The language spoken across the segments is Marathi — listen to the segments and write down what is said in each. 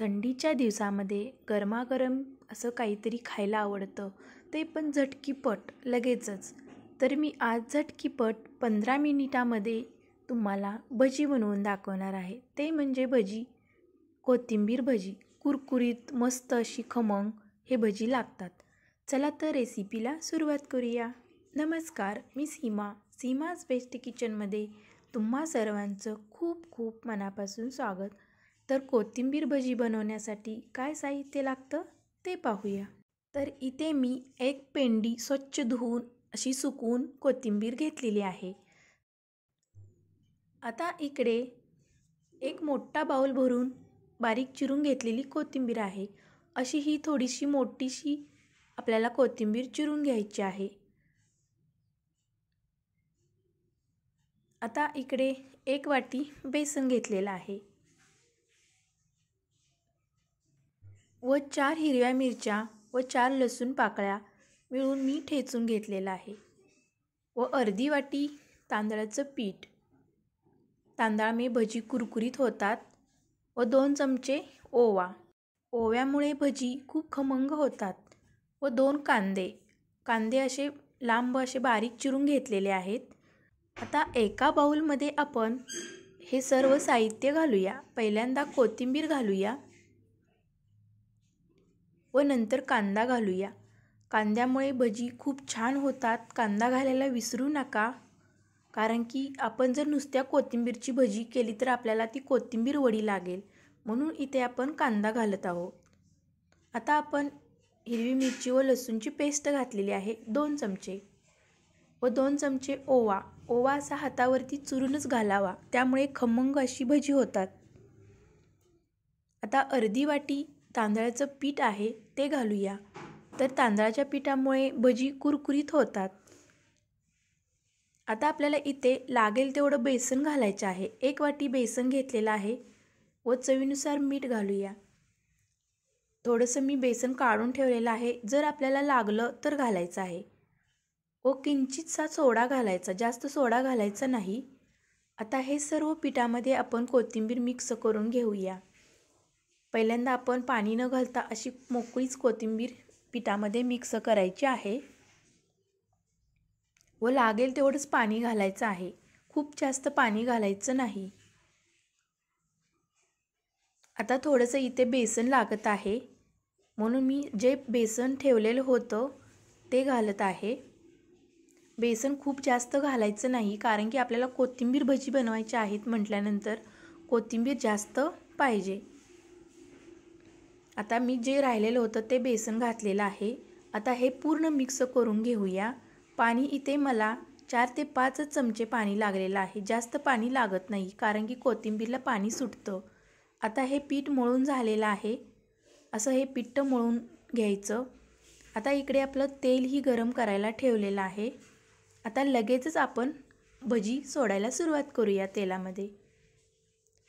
थंडीच्या दिवसामध्ये गरमागरम असं काहीतरी खायला आवडतं ते पण झटकीपट लगेचच तर मी आज झटकीपट पंधरा मिनिटामध्ये तुम्हाला भजी बनवून दाखवणार आहे ते म्हणजे भजी कोथिंबीर भजी कुरकुरीत मस्त अशी खमंग हे भजी लागतात चला तर रेसिपीला सुरुवात करूया नमस्कार मी सीमा सीमाज बेस्ट किचनमध्ये तुम्हा सर्वांचं खूप खूप मनापासून स्वागत तर कोथिंबीर भजी बनवण्यासाठी काय साहित्य लागतं ते पाहूया तर इथे मी एक पेंडी स्वच्छ धुवून अशी सुकवून कोथिंबीर घेतलेली आहे आता इकडे एक मोठा बाऊल भरून बारीक चिरून घेतलेली कोथिंबीर आहे अशी ही थोडीशी मोठीशी आपल्याला कोथिंबीर चिरून घ्यायची आहे आता इकडे एक वाटी बेसन घेतलेलं आहे व चार हिरव्या मिरच्या व चार लसूण पाकळ्या मिळून मी ठेचून घेतलेलं आहे व अर्धी वाटी तांदळाचं पीठ तांदळा मी भजी कुरकुरीत होतात व दोन चमचे ओवा ओव्यामुळे भजी खूप खमंग होतात व दोन कांदे कांदे असे लांब असे बारीक चिरून घेतलेले आहेत आता एका बाऊलमध्ये आपण हे सर्व साहित्य घालूया पहिल्यांदा कोथिंबीर घालूया व नंतर कांदा घालूया कांद्यामुळे भजी खूप छान होतात कांदा घालायला विसरू नका कारण की आपण जर नुसत्या कोथिंबीरची भजी केली तर आपल्याला ती कोथिंबीर वडी लागेल म्हणून इथे आपण कांदा घालत आहोत आता आपण हिरवी मिरची व लसूणची पेस्ट घातलेली आहे दोन चमचे व दोन चमचे ओवा ओवा असा हातावरती चुरूनच घालावा त्यामुळे खमंग अशी भजी होतात आता अर्धी वाटी तांदळाचं पीठ आहे ते घालूया तर तांदळाच्या पिठामुळे भजी कुरकुरीत होतात आता आपल्याला इथे लागेल तेवढं बेसन घालायचं आहे एक वाटी बेसन घेतलेलं आहे व चवीनुसार मीठ घालूया थोडंसं मी बेसन काढून ठेवलेलं आहे जर आपल्याला लागलं तर घालायचं आहे व किंचितसा सोडा घालायचा जास्त सोडा घालायचा नाही आता हे सर्व पिठामध्ये आपण कोथिंबीर मिक्स करून घेऊया पहिल्यांदा आपण पाणी न घालता अशी मोकळीच कोथिंबीर पिठामध्ये मिक्स करायची आहे व लागेल तेवढंच पाणी घालायचं आहे खूप जास्त पाणी घालायचं नाही आता थोडंसं इथे बेसन लागत आहे म्हणून मी जे बेसन ठेवलेलं होतं ते घालत आहे बेसन खूप जास्त घालायचं नाही कारण की आपल्याला कोथिंबीर भजी बनवायची आहेत म्हटल्यानंतर कोथिंबीर जास्त पाहिजे आता मी जे राहिलेलं होतं ते बेसन घातलेलं आहे आता हे पूर्ण मिक्स करून घेऊया पाणी इथे मला चार ते पाच चमचे पाणी लागलेलं आहे जास्त पाणी लागत नाही कारण की कोथिंबीरला पाणी सुटतं आता हे पीठ मळून झालेलं आहे असं हे पिठ्ठ मळून घ्यायचं आता इकडे आपलं तेलही गरम करायला ठेवलेलं आहे आता लगेचच आपण भजी सोडायला सुरुवात करूया तेलामध्ये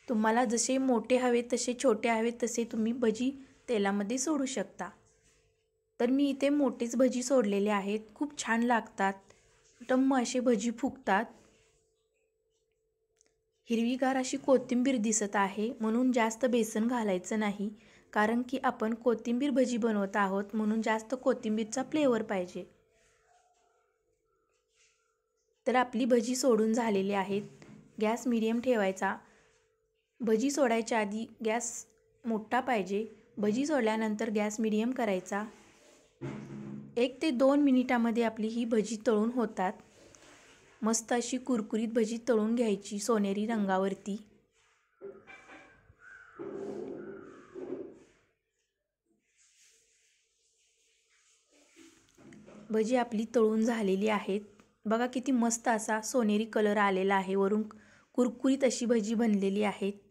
तुम्हाला जसे मोठे हवे तसे छोटे हवे तसे तुम्ही भजी तेलामध्ये सोडू शकता तर मी इथे मोठेच भजी सोडलेले आहेत खूप छान लागतात टम्म असे भजी फुगतात हिरवीगार अशी कोथिंबीर दिसत आहे म्हणून जास्त बेसन घालायचं नाही कारण की आपण कोथिंबीर भजी बनवत आहोत म्हणून जास्त कोथिंबीरचा फ्लेवर पाहिजे तर आपली भजी सोडून झालेली आहेत गॅस मिडियम ठेवायचा भजी सोडायच्या आधी गॅस मोठा पाहिजे भजी सोडल्यानंतर गॅस मिडियम करायचा एक ते दोन मिनिटामध्ये आपली ही भजी तळून होतात मस्त अशी कुरकुरीत भजी तळून घ्यायची सोनेरी रंगावरती भजी आपली तळून झालेली आहेत बघा किती मस्त असा सोनेरी कलर आलेला आहे वरून कुरकुरीत अशी भजी बनलेली आहेत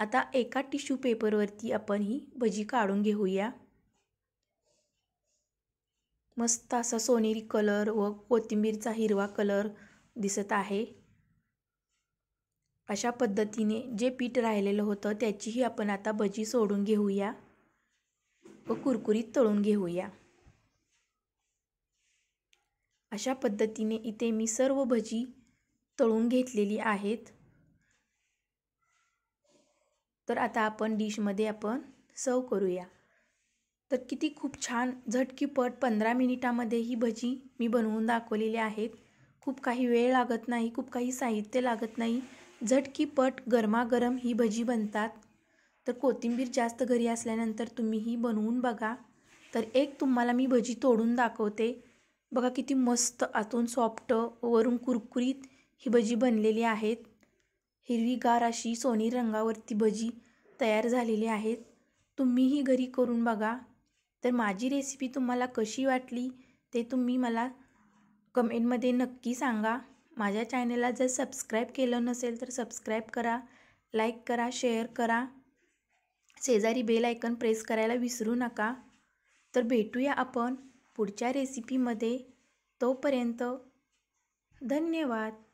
आता एका टिश्यू पेपरवरती आपण ही भजी काढून घेऊया मस्त असा सोनेरी कलर व कोथिंबीरचा हिरवा कलर दिसत आहे अशा पद्धतीने जे पीठ राहिलेलं होतं त्याचीही आपण आता भजी सोडून घेऊया व कुरकुरीत तळून घेऊया अशा पद्धतीने इथे मी सर्व भजी तळून घेतलेली आहेत तर आता आपण डिशमध्ये आपण सर्व करूया तर किती खूप छान झटकीपट पंधरा मिनिटामध्ये ही भजी मी बनवून दाखवलेली आहेत खूप काही वेळ लागत नाही खूप काही साहित्य लागत नाही झटकीपट गरमागरम ही भजी बनतात तर कोथिंबीर जास्त घरी असल्यानंतर तुम्ही ही बनवून बघा तर एक तुम्हाला मी भजी तोडून दाखवते बघा किती मस्त आतून सॉफ्ट वरून कुरकुरीत ही भजी बनलेली आहेत हिरवीगार अशी सोनी रंगावरती भजी तयार झालेली आहेत तुम्हीही घरी करून बघा तर माझी रेसिपी तुम्हाला कशी वाटली ते तुम्ही मला कमेंटमध्ये नक्की सांगा माझ्या चॅनलला जर सबस्क्राईब केलं नसेल तर सबस्क्राईब करा लाईक करा शेअर करा शेजारी बेल आयकन प्रेस करायला विसरू नका तर भेटूया आपण पुढच्या रेसिपीमध्ये तोपर्यंत धन्यवाद